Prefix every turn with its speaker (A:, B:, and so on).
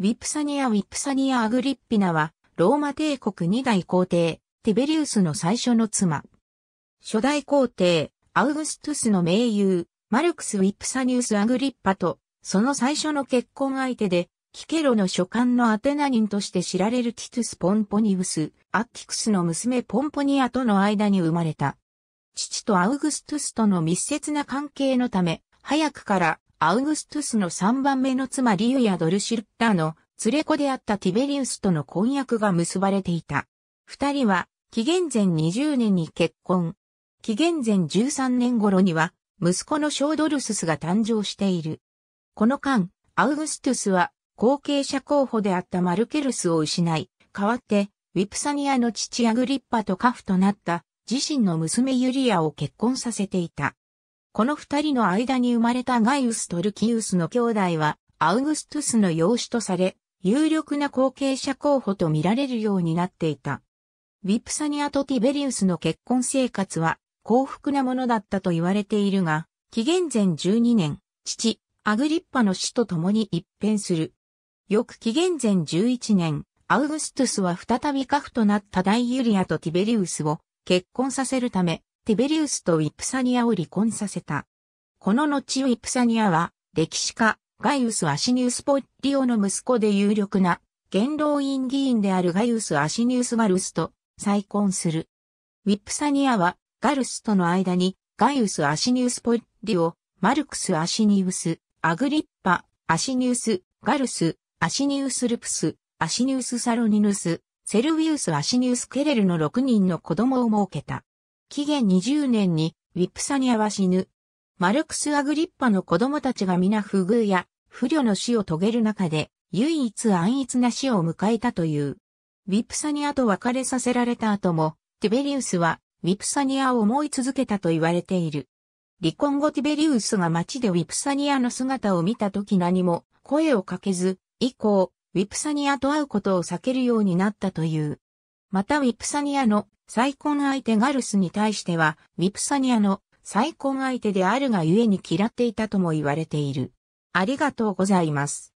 A: ウィプサニア・ウィプサニア・アグリッピナは、ローマ帝国二代皇帝、ティベリウスの最初の妻。初代皇帝、アウグストゥスの盟友、マルクス・ウィプサニウス・アグリッパと、その最初の結婚相手で、キケロの書簡のアテナ人として知られるティトゥス・ポンポニウス、アッティクスの娘ポンポニアとの間に生まれた。父とアウグストゥスとの密接な関係のため、早くからアウグストゥスの3番目の妻リユやドルシルッターの連れ子であったティベリウスとの婚約が結ばれていた。二人は、紀元前20年に結婚。紀元前13年頃には、息子のショードルススが誕生している。この間、アウグストゥスは、後継者候補であったマルケルスを失い、代わって、ウィプサニアの父アグリッパとカフとなった、自身の娘ユリアを結婚させていた。この二人の間に生まれたガイウスとルキウスの兄弟は、アウグストゥスの養子とされ、有力な後継者候補と見られるようになっていた。ウィプサニアとティベリウスの結婚生活は幸福なものだったと言われているが、紀元前12年、父、アグリッパの死と共に一変する。翌紀元前11年、アウグストゥスは再び家父となった大ユリアとティベリウスを結婚させるため、ティベリウスとウィプサニアを離婚させた。この後ウィプサニアは、歴史家、ガイウス・アシニウス・ポッリオの息子で有力な、元老院議員であるガイウス・アシニウス・ガルスと再婚する。ウィプサニアは、ガルスとの間に、ガイウス・アシニウス・ポッリオ、マルクス・アシニウス、アグリッパ、アシニウス、ガルス、アシニウス・ルプス、アシニウス・サロニヌス、セルウィウス・アシニウス・ケレルの6人の子供を設けた。紀元20年にウィプサニアは死ぬ。マルクス・アグリッパの子供たちが皆不遇や不慮の死を遂げる中で唯一安逸な死を迎えたという。ウィプサニアと別れさせられた後も、ティベリウスはウィプサニアを思い続けたと言われている。離婚後ティベリウスが街でウィプサニアの姿を見た時何も声をかけず、以降、ウィプサニアと会うことを避けるようになったという。またウィプサニアの再婚相手ガルスに対しては、ウィプサニアの再婚相手であるがゆえに嫌っていたとも言われている。ありがとうございます。